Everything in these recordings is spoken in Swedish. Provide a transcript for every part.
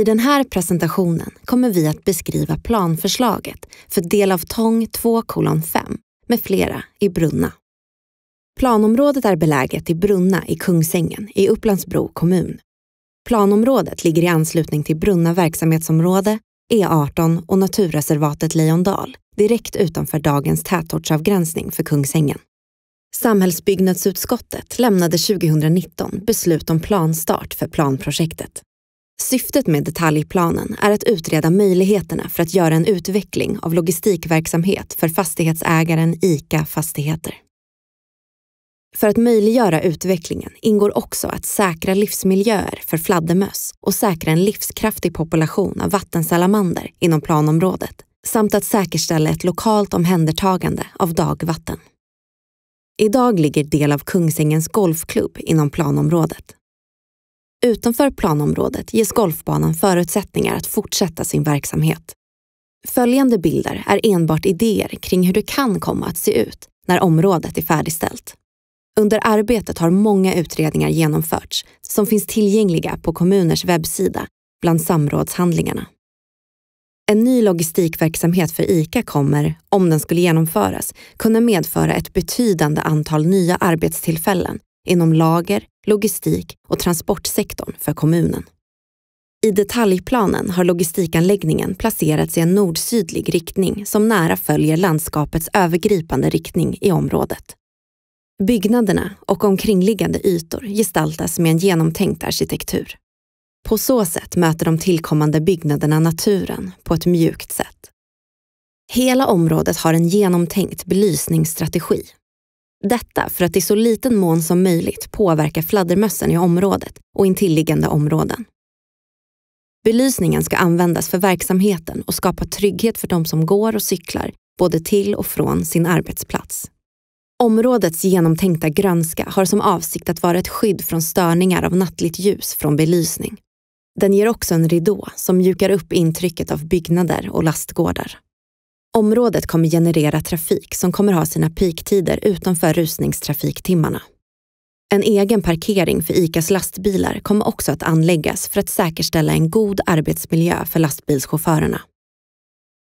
I den här presentationen kommer vi att beskriva planförslaget för del av Tång 2,5 med flera i Brunna. Planområdet är beläget i Brunna i Kungsängen i Upplandsbro kommun. Planområdet ligger i anslutning till Brunna verksamhetsområde, E18 och naturreservatet Lejondal direkt utanför dagens tätortsavgränsning för Kungsängen. Samhällsbyggnadsutskottet lämnade 2019 beslut om planstart för planprojektet. Syftet med detaljplanen är att utreda möjligheterna för att göra en utveckling av logistikverksamhet för fastighetsägaren ICA Fastigheter. För att möjliggöra utvecklingen ingår också att säkra livsmiljöer för fladdermöss och säkra en livskraftig population av vattensalamander inom planområdet samt att säkerställa ett lokalt omhändertagande av dagvatten. Idag ligger del av Kungsängens golfklubb inom planområdet Utanför planområdet ges golfbanan förutsättningar att fortsätta sin verksamhet. Följande bilder är enbart idéer kring hur det kan komma att se ut när området är färdigställt. Under arbetet har många utredningar genomförts som finns tillgängliga på kommuners webbsida bland samrådshandlingarna. En ny logistikverksamhet för ICA kommer, om den skulle genomföras, kunna medföra ett betydande antal nya arbetstillfällen inom lager, logistik och transportsektorn för kommunen. I detaljplanen har logistikanläggningen placerats i en nordsydlig riktning som nära följer landskapets övergripande riktning i området. Byggnaderna och omkringliggande ytor gestaltas med en genomtänkt arkitektur. På så sätt möter de tillkommande byggnaderna naturen på ett mjukt sätt. Hela området har en genomtänkt belysningsstrategi detta för att i så liten mån som möjligt påverka fladdermössen i området och intilliggande områden. Belysningen ska användas för verksamheten och skapa trygghet för de som går och cyklar både till och från sin arbetsplats. Områdets genomtänkta grönska har som avsikt att vara ett skydd från störningar av nattligt ljus från belysning. Den ger också en ridå som mjukar upp intrycket av byggnader och lastgårdar. Området kommer generera trafik som kommer ha sina peaktider utanför rusningstrafiktimmarna. En egen parkering för ICAs lastbilar kommer också att anläggas för att säkerställa en god arbetsmiljö för lastbilschaufförerna.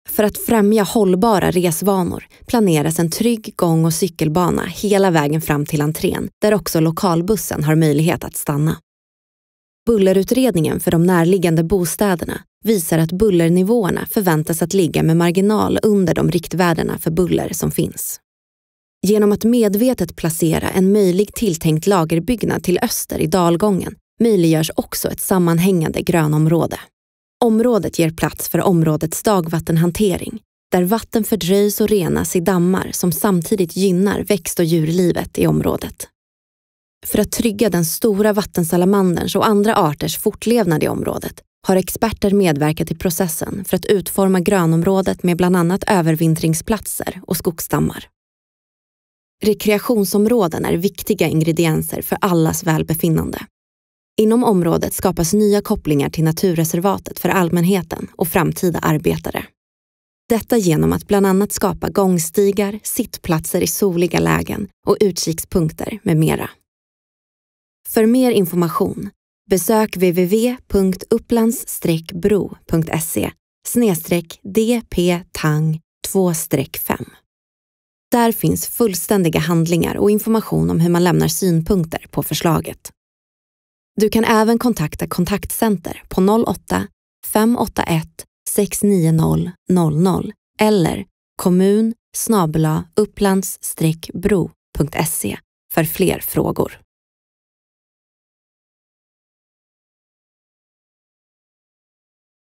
För att främja hållbara resvanor planeras en trygg gång och cykelbana hela vägen fram till entrén där också lokalbussen har möjlighet att stanna. Bullerutredningen för de närliggande bostäderna visar att bullernivåerna förväntas att ligga med marginal under de riktvärdena för buller som finns. Genom att medvetet placera en möjlig tilltänkt lagerbyggnad till öster i dalgången möjliggörs också ett sammanhängande grönområde. Området ger plats för områdets dagvattenhantering, där vatten fördröjs och renas i dammar som samtidigt gynnar växt och djurlivet i området. För att trygga den stora vattensalamanderns och andra arters fortlevnad i området har experter medverkat i processen för att utforma grönområdet med bland annat övervintringsplatser och skogsdammar. Rekreationsområden är viktiga ingredienser för allas välbefinnande. Inom området skapas nya kopplingar till naturreservatet för allmänheten och framtida arbetare. Detta genom att bland annat skapa gångstigar, sittplatser i soliga lägen och utkikspunkter med mera. För mer information besök www.upplands-bro.se dptang 2-5. Där finns fullständiga handlingar och information om hur man lämnar synpunkter på förslaget. Du kan även kontakta Kontaktcenter på 08 581 690 00 eller kommun upplands-bro.se för fler frågor.